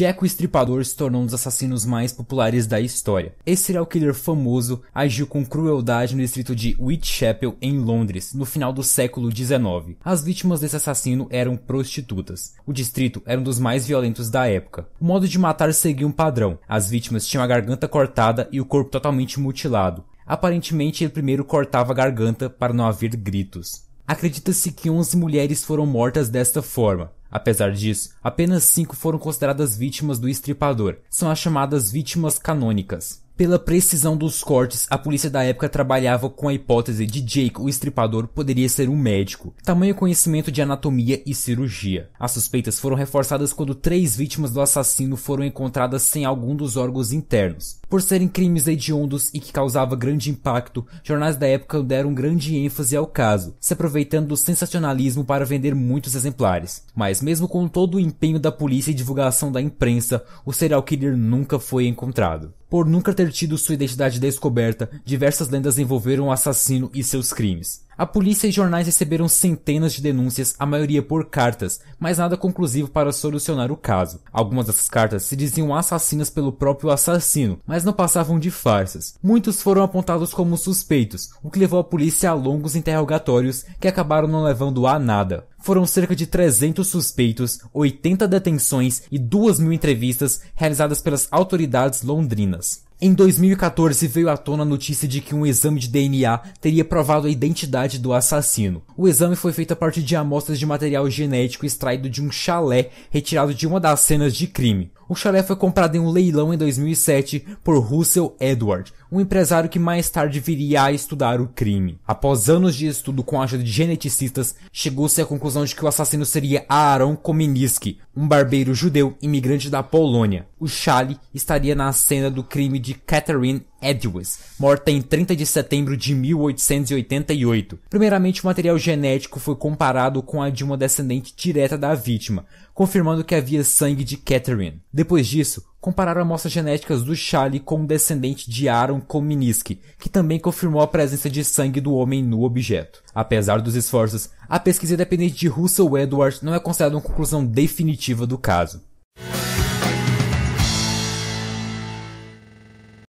Jack o Estripador se tornou um dos assassinos mais populares da história. Esse serial killer famoso agiu com crueldade no distrito de Whitechapel, em Londres, no final do século XIX. As vítimas desse assassino eram prostitutas. O distrito era um dos mais violentos da época. O modo de matar seguia um padrão. As vítimas tinham a garganta cortada e o corpo totalmente mutilado. Aparentemente, ele primeiro cortava a garganta para não haver gritos. Acredita-se que 11 mulheres foram mortas desta forma, Apesar disso, apenas cinco foram consideradas vítimas do estripador, são as chamadas vítimas canônicas. Pela precisão dos cortes, a polícia da época trabalhava com a hipótese de Jake, o estripador, poderia ser um médico, tamanho conhecimento de anatomia e cirurgia. As suspeitas foram reforçadas quando três vítimas do assassino foram encontradas sem algum dos órgãos internos. Por serem crimes hediondos e que causava grande impacto, jornais da época deram grande ênfase ao caso, se aproveitando do sensacionalismo para vender muitos exemplares. Mas mesmo com todo o empenho da polícia e divulgação da imprensa, o serial killer nunca foi encontrado. Por nunca ter tido sua identidade descoberta, diversas lendas envolveram o assassino e seus crimes. A polícia e jornais receberam centenas de denúncias, a maioria por cartas, mas nada conclusivo para solucionar o caso. Algumas dessas cartas se diziam assassinas pelo próprio assassino, mas não passavam de farsas. Muitos foram apontados como suspeitos, o que levou a polícia a longos interrogatórios que acabaram não levando a nada foram cerca de 300 suspeitos, 80 detenções e 2 mil entrevistas realizadas pelas autoridades londrinas. Em 2014 veio à tona a notícia de que um exame de DNA teria provado a identidade do assassino. O exame foi feito a partir de amostras de material genético extraído de um chalé retirado de uma das cenas de crime. O chalé foi comprado em um leilão em 2007 por Russell Edward, um empresário que mais tarde viria a estudar o crime. Após anos de estudo com a ajuda de geneticistas, chegou-se à conclusão de que o assassino seria Aaron Kominiski, um barbeiro judeu imigrante da Polônia o Charlie estaria na cena do crime de Catherine Edwards, morta em 30 de setembro de 1888. Primeiramente, o material genético foi comparado com a de uma descendente direta da vítima, confirmando que havia sangue de Catherine. Depois disso, compararam amostras genéticas do Charlie com o descendente de Aaron Kominisky, que também confirmou a presença de sangue do homem no objeto. Apesar dos esforços, a pesquisa independente de Russell Edwards não é considerada uma conclusão definitiva do caso.